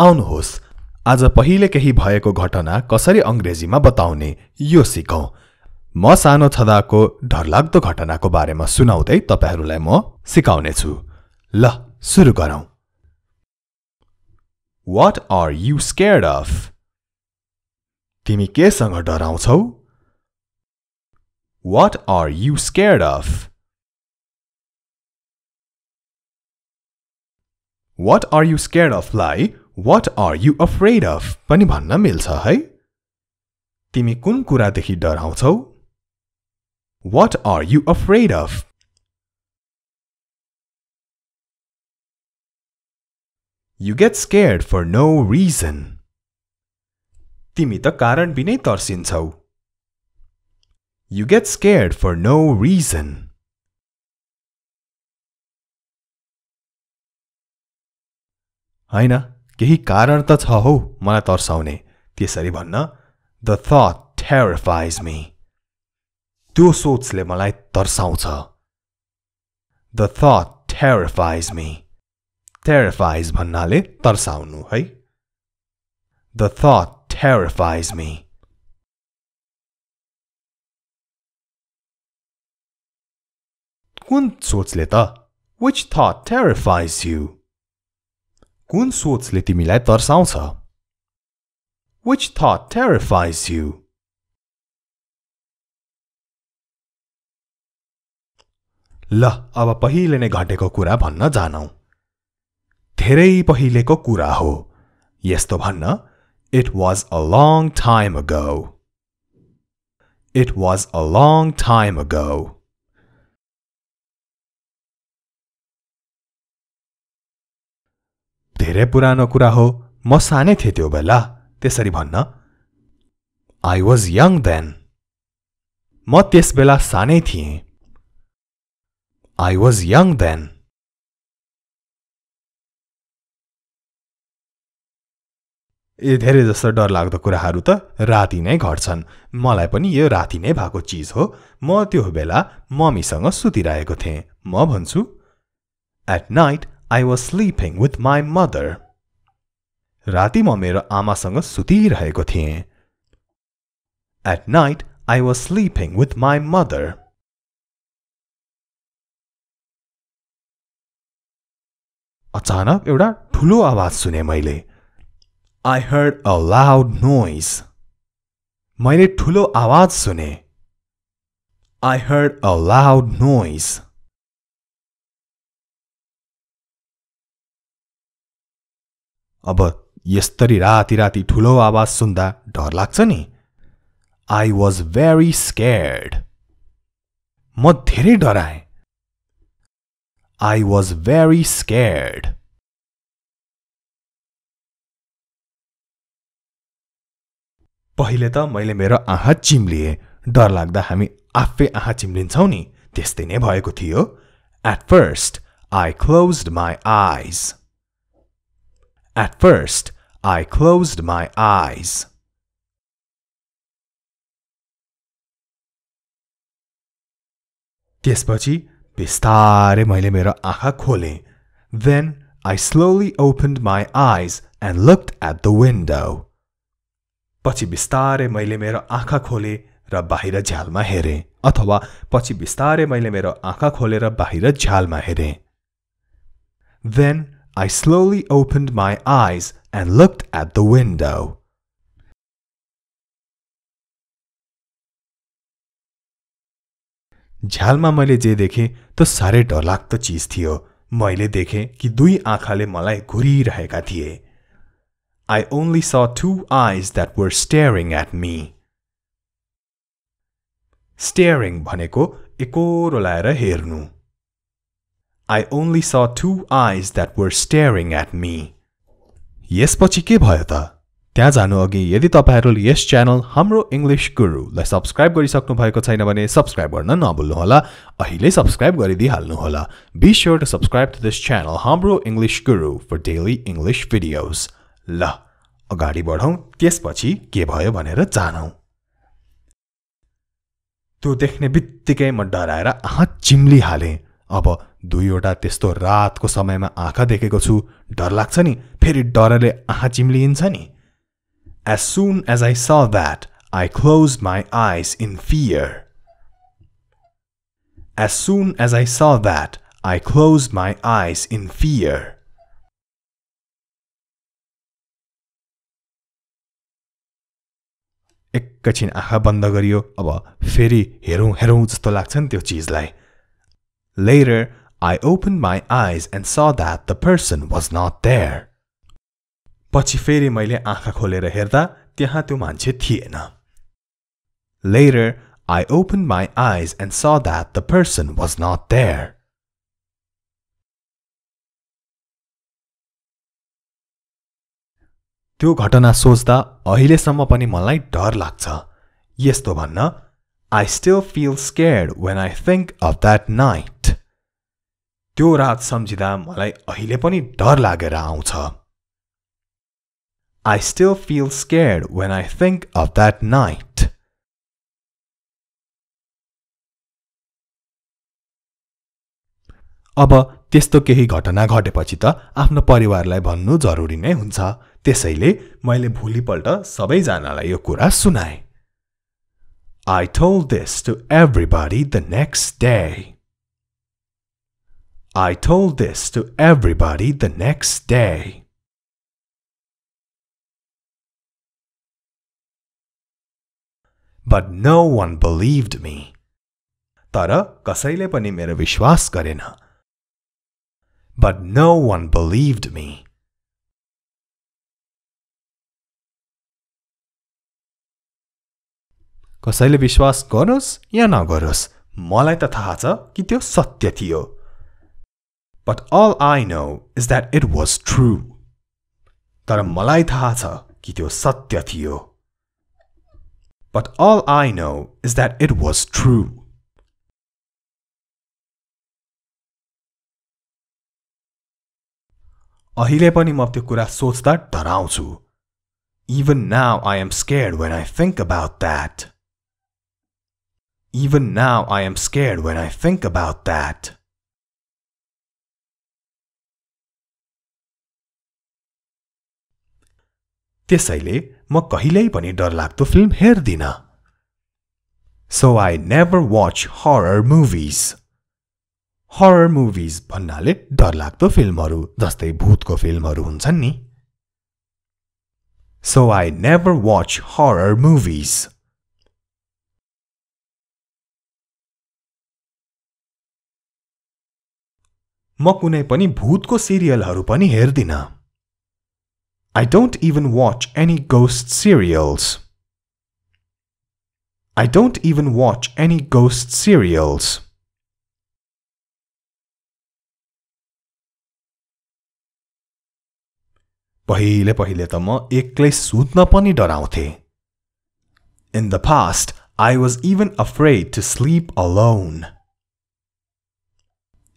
आउनुहोस् आज पहिले केही भएको घटना कसरी अङ्ग्रेजीमा बताउने यो सिकौँ म सानो छदाको डरलाग्दो घटनाको बारेमा सुनाउँदै तपाईँहरूलाई म सिकाउनेछु ल सुरु गरौँ what are you scared of तिमी केसँग डराउँछौ what are you scared of what are you scared अफलाई what are you afraid of पनि भन्न मिल्छ है तिमी कुन कुरादेखि डराउँछौ what are you afraid of you get scared for no reason तिमी त कारण बिनै तर्सिन्छौ you get scared for no reason होइन केही कारण त छ हौ मलाई तर्साउने त्यसरी भन्न द थट टेरिफाइज मी त्यो सोचले मलाई तर्साउँछ the thought terrifies me terrifies भन्नाले तर्साउनु है द थट टेरिफाइज मी कुन सोचले त विच थट टेरिफाइज यु कुन सोचले तिमीलाई तर्साउँछ विच थट टेरिफाइज यु ल अब पहिले नै घटेको कुरा भन्न जानौ धेरै पहिलेको कुरा हो यस्तो भन्न it was a long time ago it was a long time a धेरै पुरानो कुरा हो म सानै थिएँ त्यो बेला त्यसरी भन्न आई वाज यङ देन म त्यस बेला सानै थिएँ आई वाज यङ देन ए धेरै जस्तो डरलाग्दो कुराहरू त राति नै घट्छन् मलाई पनि यो राति नै भएको चिज हो म त्यो बेला मम्मीसँग सुतिरहेको थिएँ म भन्छु at night I was sleeping with my mother. राति म मेरो आमासँग सुतिरहेको थिएँ At night, I was sleeping with my mother. अचानक एउटा ठुलो आवाज सुने मैले I heard a loud noise. मैले ठुलो आवाज सुने I heard a loud noise. अब यस्तरी राति राति ठुलो आवाज सुन्दा डर लाग्छ नि आई वाज भेरी स्केर्ड म धेरै डराएँ आई वाज भेरी स्केर्ड पहिले त मैले मेरो आँखा चिम्लिएँ डर लाग्दा हामी आफै आँखा चिम्लिन्छौँ नि त्यस्तै नै भएको थियो at first I close my eyes At first, I closed my eyes. त्यसपछि बिस्तारै मैले मेरो आँखा खोले then I slowly opened my eyes and looked at the window पछि बिस्तारै मैले मेरो आँखा खोलेँ र बाहिर झ्यालमा हेरेँ अथवा पछि बिस्तारै मैले मेरो आँखा खोलेर बाहिर झ्यालमा हेरेँ then I slowly opened my eyes and looked at the window. झ्यालमा मैले जे देखेँ त साह्रै डरलाग्दो चिज थियो मैले देखेँ कि दुई आँखाले मलाई घुरिरहेका थिए I only saw two eyes that were staring at me staring भनेको एकोरो लाएर हेर्नु I only saw two eyes that were staring at me. यसपछि के भयो त त्यहाँ जानु अघि यदि तपाईँहरूले यस च्यानल हाम्रो इङ्ग्लिस गुरुलाई सब्सक्राइब गरिसक्नु भएको छैन भने सब्सक्राइब गर्न नभुल्नुहोला अहिले सब्सक्राइब गरिदिइहाल्नुहोला be sure to subscribe to this channel हाम्रो English Guru for daily English videos ल अगाडि बढौँ त्यसपछि के भयो भनेर जानौँ त्यो देख्ने बित्तिकै म डराएर आँ चिम्लिहालेँ अब दुईवटा त्यस्तो रातको समयमा आँखा देखेको छु डर लाग्छ नि फेरि डरले आँखा चिम्लिन्छ नि as soon as I saw that I close my eyes in fear as soon as I saw that I close my eyes in fear एकैछिन आँखा बन्द गरियो अब फेरि हेरौँ हेरौँ जस्तो लाग्छ नि त्यो चिजलाई Later, I opened my eyes and saw that the person was not there. पछि फेरि मैले आँखा खोलेर हेर्दा त्यहाँ त्यो मान्छे थिएन Later, I opened my eyes and saw that the person was not there. त्यो घटना सोच्दा अहिलेसम्म पनि मलाई डर लाग्छ यस्तो भन्न I still feel scared when I think of that night. त्यो रात सम्झिँदा मलाई अहिले पनि डर लागेर आउँछ I still feel scare when I think of that night अब त्यस्तो केही घटना घटेपछि त आफ्नो परिवारलाई भन्नु जरुरी नै हुन्छ त्यसैले मैले भोलिपल्ट सबैजनालाई यो कुरा सुनाएँ I told this to everybody the next day I told this to everybody the next day. But no one believed me. तर कसैले पनि मेरो विश्वास गरेन but no one believed me कसैले विश्वास गरोस् या नगरोस् मलाई त थाहा छ कि त्यो सत्य थियो but all I know is that it was true तर मलाई थाहा छ कि त्यो सत्य थियो but all I know is that it was true अहिले पनि म त्यो कुरा सोच्दा डराउँछु even now I am scare when I think about that even now I am scare when I think about that त्यसैले म कहिल्यै पनि डरलाग्दो फिल्म हेर्दिन so I never watch horror movies horror movies भन्नाले डरलाग्दो फिल्महरू जस्तै भूतको फिल्महरू हुन्छन् नि so I never watch horror movies म कुनै पनि भूतको सिरियलहरू पनि हेर्दिनँ I don't even watch any ghost serials. I don't even watch any ghost serials. पहिले पहिले त म एक्लै सुत्न पनि डराउँथे In the past, I was even afraid to sleep alone.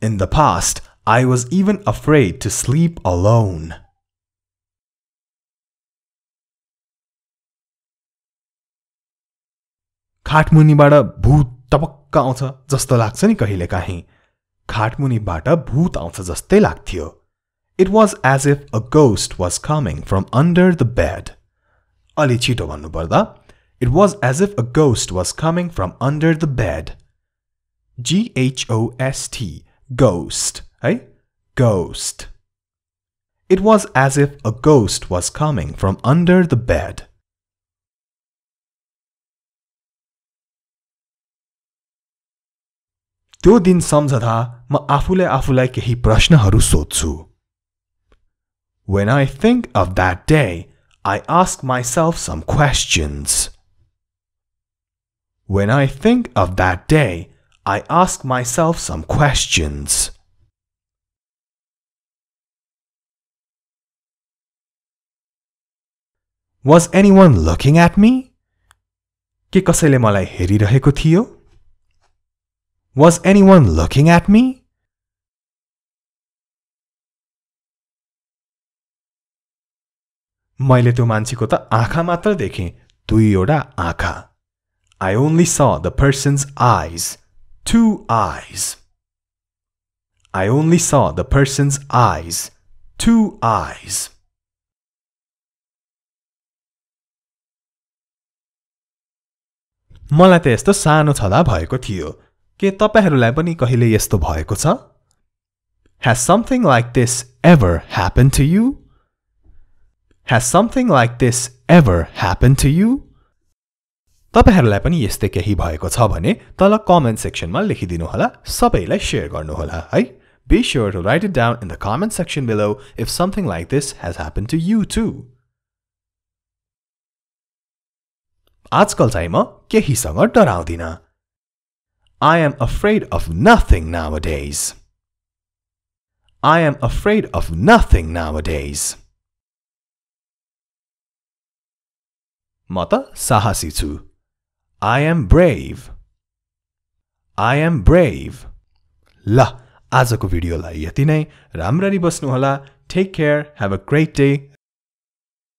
In the past, I was even afraid to sleep alone. खाटमुनिबाट भूत टपक्क आउँछ जस्तो लाग्छ नि कहिलेकाहीँ खाटमुनिबाट भूत आउँछ जस्तै लाग्थ्यो it was as if a ghost was coming from under the bed अलि छिटो भन्नुपर्दा it was as if a ghost was coming from under the bed G H O S T ghost है ghost it was as if a ghost was coming from under the bed त्यो दिन सम्झँदा म आफूले आफूलाई केही प्रश्नहरू सोध्छु when I think of that day I ask myself some questions when I think of that day I ask myself some questions was anyone looking at me के कसैले मलाई हेरिरहेको थियो was anyone looking at me? मैले त्यो मान्छेको त आँखा मात्र देखेँ दुईवटा आँखा I only saw the person's eyes two eyes I only saw the person's eyes two eyes मलाई त यस्तो सानो छला भएको थियो के तपाईँहरूलाई पनि कहिले यस्तो भएको छ has something like this ever happen to you has something like this ever happen to you तपाईँहरूलाई पनि यस्तै केही भएको छ भने तल कमेन्ट सेक्सनमा लेखिदिनुहोला सबैलाई सेयर गर्नुहोला है be sure to write it down in the comment section below if something like this has happen to you too आजकल चाहिँ म केहीसँग डराउँदिनँ I am afraid of nothing nowadays. I am afraid of nothing nowadays. I am brave. I am brave. ल आजको भिडियोलाई यति नै राम्ररी basnuhala. Take care. Have a great day.